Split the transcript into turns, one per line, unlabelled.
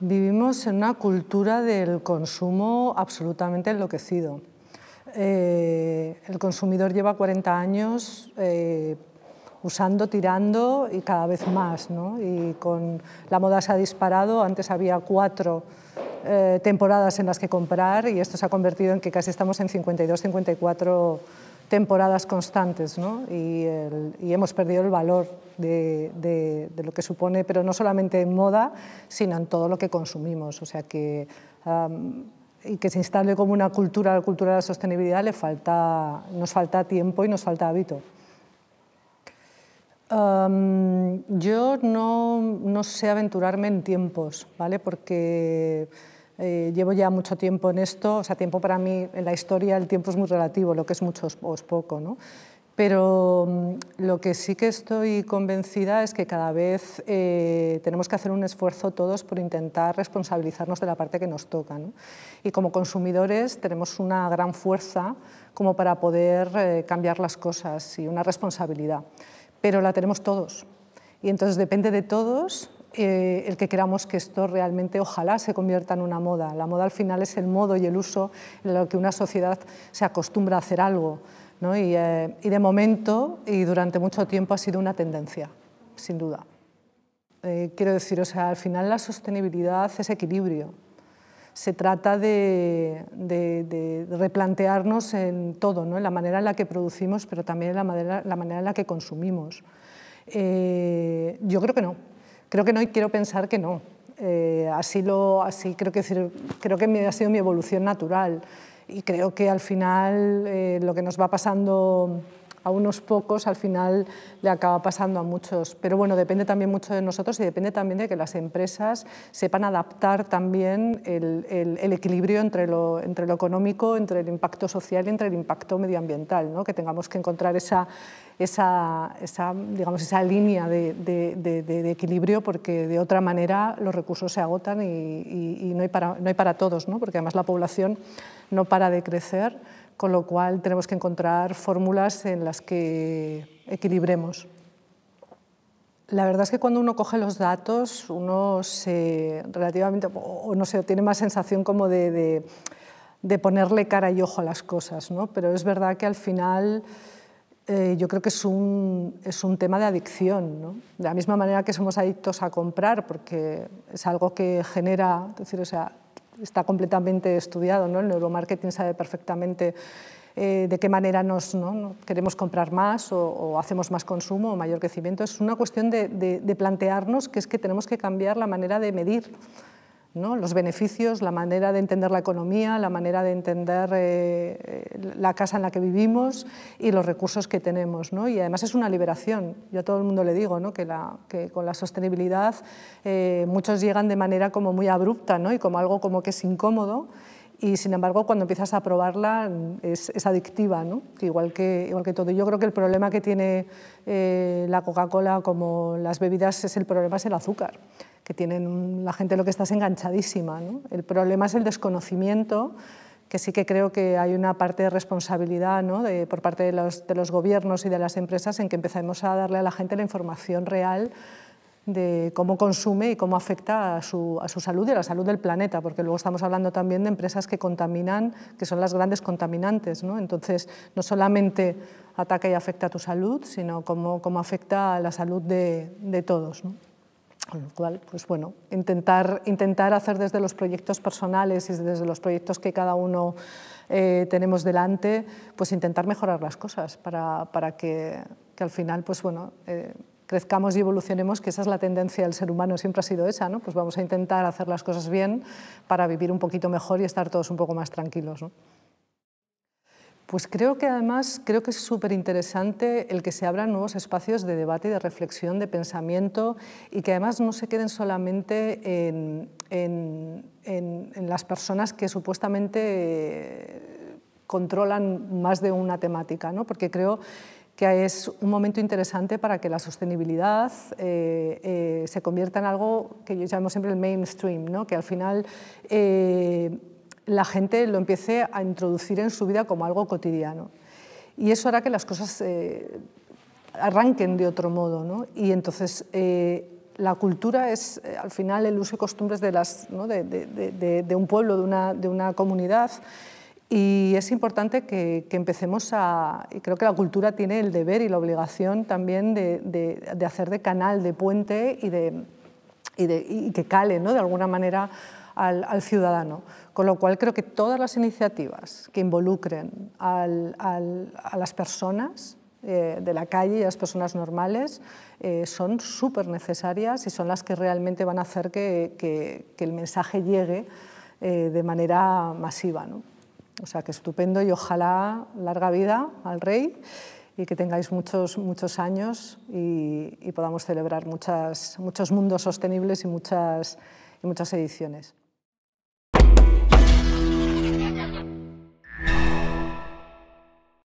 Vivimos en una cultura del consumo absolutamente enloquecido. Eh, el consumidor lleva 40 años eh, usando, tirando y cada vez más. Y con la moda se ha disparado, antes había cuatro eh, temporadas en las que comprar y esto se ha convertido en que casi estamos en 52, 54 temporadas constantes y, hemos perdido el valor de, lo que supone, pero no solamente en moda, sino en todo lo que consumimos. O sea que, y que se instale como una cultura, la cultura de la sostenibilidad, le falta, nos falta tiempo y nos falta hábito. yo no, sé aventurarme en tiempos, ¿vale? Porque eh, llevo ya mucho tiempo en esto, o sea, tiempo para mí en la historia el tiempo es muy relativo, lo que es mucho o es poco, ¿no? Pero mm, lo que sí que estoy convencida es que cada vez eh, tenemos que hacer un esfuerzo todos por intentar responsabilizarnos de la parte que nos toca. ¿no? Y como consumidores tenemos una gran fuerza como para poder eh, cambiar las cosas y una responsabilidad. Pero la tenemos todos. Y entonces depende de todos eh, el que queramos que esto realmente ojalá se convierta en una moda. La moda al final es el modo y el uso en lo que una sociedad se acostumbra a hacer algo. ¿no? Y, eh, de momento y durante mucho tiempo ha sido una tendencia, sin duda. Eh, quiero decir, o sea, al final la sostenibilidad es equilibrio. Se trata de, replantearnos en todo, ¿no? en la manera en la que producimos, pero también en la manera en la que consumimos. yo creo que no. Creo que no y quiero pensar que no. Eh, así lo, así creo que creo que ha sido mi evolución natural y creo que al final eh, lo que nos va pasando a unos pocos al final le acaba pasando a muchos. Pero bueno, depende también mucho de nosotros y depende también de que las empresas sepan adaptar también el, equilibrio entre lo, entre lo económico, entre el impacto social y entre el impacto medioambiental, ¿no? que tengamos que encontrar esa, esa, esa, digamos, esa línea de, equilibrio porque de otra manera los recursos se agotan y, no, hay para, no hay para todos, ¿no? porque además la población no para de crecer con lo cual tenemos que encontrar fórmulas en las que equilibremos. La verdad es que cuando uno coge los datos, uno se relativamente, o no sé, tiene más sensación como de, ponerle cara y ojo a las cosas, ¿no? Pero es verdad que al final eh, yo creo que es un, es un tema de adicción, De la misma manera que somos adictos a comprar, porque es algo que genera, decir, o sea, está completamente estudiado, ¿no? el neuromarketing sabe perfectamente eh, de qué manera nos queremos comprar más o, hacemos más consumo o mayor crecimiento. Es una cuestión de, de plantearnos que es que tenemos que cambiar la manera de medir ¿no? los beneficios, la manera de entender la economía, la manera de entender eh, eh, la casa en la que vivimos y los recursos que tenemos. Y además es una liberación. Yo a todo el mundo le digo ¿no? que, con la sostenibilidad eh, muchos llegan de manera como muy abrupta y como algo como que es incómodo y sin embargo cuando empiezas a probarla es, adictiva, ¿no? igual, que, igual que todo. Yo creo que el problema que tiene eh, la Coca-Cola como las bebidas es el problema es el azúcar, que tienen la gente lo que está es enganchadísima. El problema es el desconocimiento que sí que creo que hay una parte de responsabilidad ¿no? de, por parte de los, de los gobiernos y de las empresas en que empezamos a darle a la gente la información real de cómo consume y cómo afecta a su, a su, salud y a la salud del planeta, porque luego estamos hablando también de empresas que contaminan, que son las grandes contaminantes. ¿no? Entonces, no solamente ataca y afecta a tu salud, sino cómo, cómo afecta a la salud de, de todos. ¿no? Con lo cual, pues bueno, intentar, intentar hacer desde los proyectos personales y desde los proyectos que cada uno eh, tenemos delante, pues intentar mejorar las cosas para, para que, que, al final, pues bueno, eh, crezcamos y evolucionemos, que esa es la tendencia del ser humano, siempre ha sido esa, ¿no? Pues vamos a intentar hacer las cosas bien para vivir un poquito mejor y estar todos un poco más tranquilos, Pues creo que además, creo que es súper interesante el que se abran nuevos espacios de debate, y de reflexión, de pensamiento y que además no se queden solamente en, las personas que supuestamente controlan más de una temática, ¿no? porque creo que es un momento interesante para que la sostenibilidad eh, eh, se convierta en algo que yo llamo siempre el mainstream, ¿no? que al final eh, la gente lo empiece a introducir en su vida como algo cotidiano. Y eso hará que las cosas arranquen de otro modo. ¿no? Y entonces la cultura es al final el uso y costumbres de, las, ¿no? de, un pueblo, de una, una comunidad. Y es importante que, empecemos a, y creo que la cultura tiene el deber y la obligación también de, hacer de canal, de puente y, de, que cale ¿no? de alguna manera al, ciudadano. Con lo cual creo que todas las iniciativas que involucren a las personas eh, de la calle y a las personas normales eh, son súper necesarias y son las que realmente van a hacer que, el mensaje llegue eh, de manera masiva. ¿no? O sea que estupendo y ojalá larga vida al rey y que tengáis muchos, muchos años y, podamos celebrar muchos mundos sostenibles y muchas, y muchas ediciones.